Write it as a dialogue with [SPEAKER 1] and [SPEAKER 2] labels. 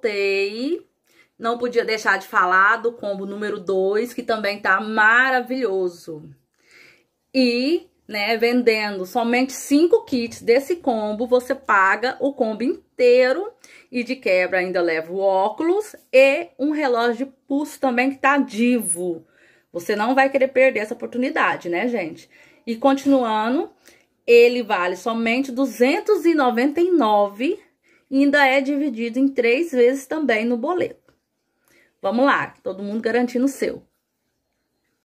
[SPEAKER 1] voltei. Não podia deixar de falar do combo número 2, que também tá maravilhoso. E, né, vendendo somente 5 kits desse combo, você paga o combo inteiro e de quebra ainda leva o óculos e um relógio de pulso também que tá divo. Você não vai querer perder essa oportunidade, né, gente? E continuando, ele vale somente 299 ainda é dividido em três vezes também no boleto. Vamos lá, todo mundo garantindo o seu.